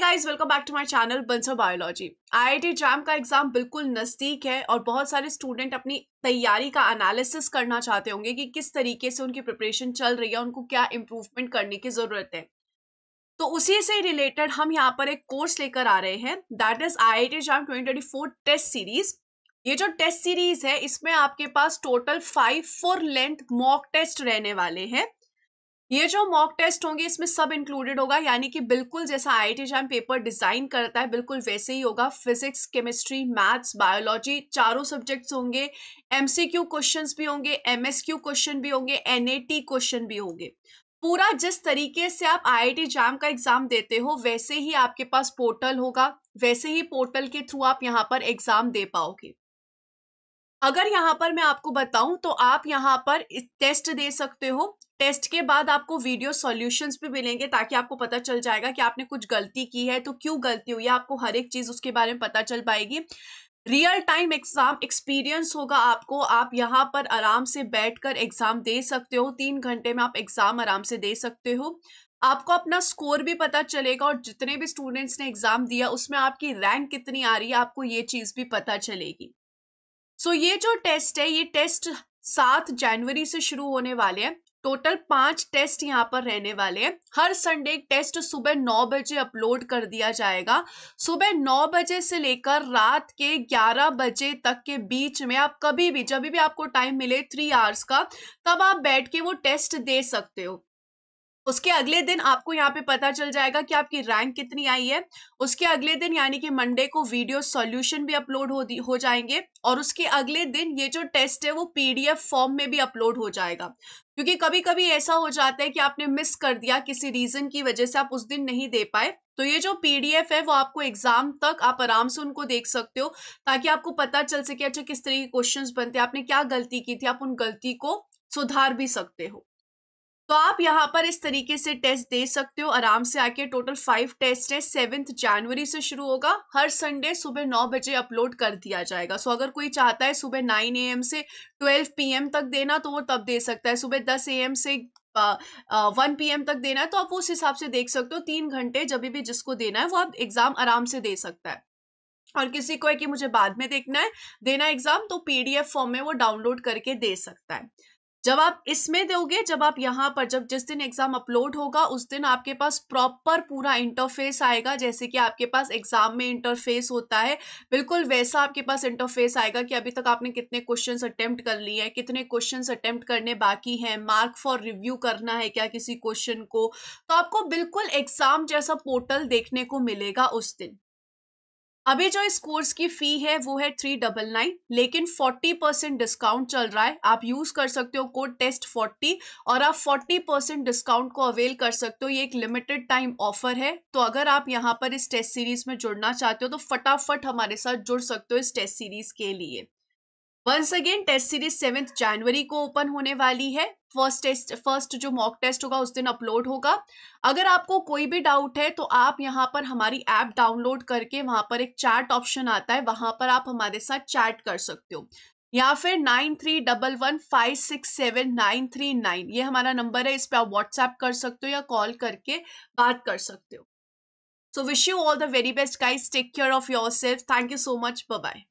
guys welcome back to my channel Banso biology IIT JAM का exam बिल्कुल नज़दीक है और बहुत सारे स्टूडेंट अपनी तैयारी का एनालिसिस करना चाहते होंगे कि किस तरीके से उनकी प्रिपरेशन चल रही है उनको क्या इम्प्रूवमेंट करने की ज़रूरत है तो उसी से रिलेटेड हम यहाँ पर एक कोर्स लेकर आ रहे हैं that is I I T JAM twenty test series ये जो टेस्ट सीरीज़ है इसमें आपके पास total five full length mock test रहने वाले हैं ये जो मॉक टेस्ट होंगे इसमें सब इंक्लूडेड होगा यानी कि बिल्कुल जैसा I T JAM paper design करता है बिल्कुल वैसे ही होगा फिजिक्स केमिस्ट्री मैथ्स बायोलॉजी चारों सब्जेक्ट्स होंगे एमसीक्यू क्वेश्चंस भी होंगे एमएसक्यू क्वेश्चन भी होंगे एनएटी क्वेश्चन भी होंगे पूरा जिस तरीके से आप टी जैम का एग्जाम देते हो वैसे ही आपके पास पोर्टल होगा वैसे ही पोर्टल के थ्रू आप यहाँ पर एग्जाम दे पाओगे अगर यहाँ पर मैं आपको बताऊं तो आप यहाँ पर टेस्ट दे सकते हो टेस्ट के बाद आपको वीडियो सॉल्यूशंस भी मिलेंगे ताकि आपको पता चल जाएगा कि आपने कुछ गलती की है तो क्यों गलती हुई है आपको हर एक चीज़ उसके बारे में पता चल पाएगी रियल टाइम एग्जाम एक्सपीरियंस होगा आपको आप यहाँ पर आराम से बैठकर एग्जाम दे सकते हो तीन घंटे में आप एग्जाम आराम से दे सकते हो आपको अपना स्कोर भी पता चलेगा और जितने भी स्टूडेंट्स ने एग्जाम दिया उसमें आपकी रैंक कितनी आ रही है आपको ये चीज़ भी पता चलेगी सो so, ये जो टेस्ट है ये टेस्ट सात जनवरी से शुरू होने वाले हैं टोटल पांच टेस्ट यहाँ पर रहने वाले हैं हर संडे टेस्ट सुबह नौ बजे अपलोड कर दिया जाएगा सुबह नौ बजे से लेकर रात के ग्यारह बजे तक के बीच में आप कभी भी जब भी आपको टाइम मिले थ्री आवर्स का तब आप बैठ के वो टेस्ट दे सकते हो उसके अगले दिन आपको यहाँ पे पता चल जाएगा कि आपकी रैंक कितनी आई है उसके अगले दिन यानी कि मंडे को वीडियो सॉल्यूशन भी अपलोड हो हो जाएंगे और उसके अगले दिन ये जो टेस्ट है वो पीडीएफ फॉर्म में भी अपलोड हो जाएगा क्योंकि कभी कभी ऐसा हो जाता है कि आपने मिस कर दिया किसी रीजन की वजह से आप उस दिन नहीं दे पाए तो ये जो पीडीएफ है वो आपको एग्जाम तक आप आराम से उनको देख सकते हो ताकि आपको पता चल सके अच्छा किस तरह के क्वेश्चन बनते हैं आपने क्या गलती की थी आप उन गलती को सुधार भी सकते हो तो आप यहाँ पर इस तरीके से टेस्ट दे सकते हो आराम से आके टोटल फाइव टेस्ट है सेवेंथ जनवरी से शुरू होगा हर संडे सुबह नौ बजे अपलोड कर दिया जाएगा सो अगर कोई चाहता है सुबह नाइन एम से ट्वेल्व एम तक देना तो वो तब दे सकता है सुबह दस एम से वन पी एम तक देना है तो आप उस हिसाब से देख सकते हो तीन घंटे जब भी जिसको देना है वो आप एग्ज़ाम आराम से दे सकता है और किसी को है कि मुझे बाद में देखना है देना एग्ज़ाम तो पीडीएफ फॉर्म में वो डाउनलोड करके दे सकता है जब आप इसमें दोगे जब आप यहाँ पर जब जिस दिन एग्जाम अपलोड होगा उस दिन आपके पास प्रॉपर पूरा इंटरफेस आएगा जैसे कि आपके पास एग्जाम में इंटरफेस होता है बिल्कुल वैसा आपके पास इंटरफेस आएगा कि अभी तक आपने कितने क्वेश्चन अटेम्प्ट कर लिए हैं कितने क्वेश्चन अटेम्प्ट करने बाकी हैं मार्क फॉर रिव्यू करना है क्या किसी क्वेश्चन को तो आपको बिल्कुल एग्जाम जैसा पोर्टल देखने को मिलेगा उस दिन अभी जो इस कोर्स की फी है वो है थ्री डबल नाइन लेकिन फोर्टी परसेंट डिस्काउंट चल रहा है आप यूज कर सकते हो कोड टेस्ट फोर्टी और आप फोर्टी परसेंट डिस्काउंट को अवेल कर सकते हो ये एक लिमिटेड टाइम ऑफर है तो अगर आप यहाँ पर इस टेस्ट सीरीज में जुड़ना चाहते हो तो फटाफट हमारे साथ जुड़ सकते हो इस टेस्ट सीरीज के लिए once again test series seventh जनवरी को ओपन होने वाली है फर्स्ट टेस्ट फर्स्ट जो मॉक टेस्ट होगा उस दिन अपलोड होगा अगर आपको कोई भी डाउट है तो आप यहाँ पर हमारी ऐप डाउनलोड करके वहां पर एक चैट ऑप्शन आता है वहां पर आप हमारे साथ चैट कर सकते हो या फिर nine three double one five six seven nine three nine ये हमारा नंबर है इस पर आप व्हाट्सएप कर सकते हो या कॉल करके बात कर सकते हो so wish you all the very best guys take care of yourself thank you so much bye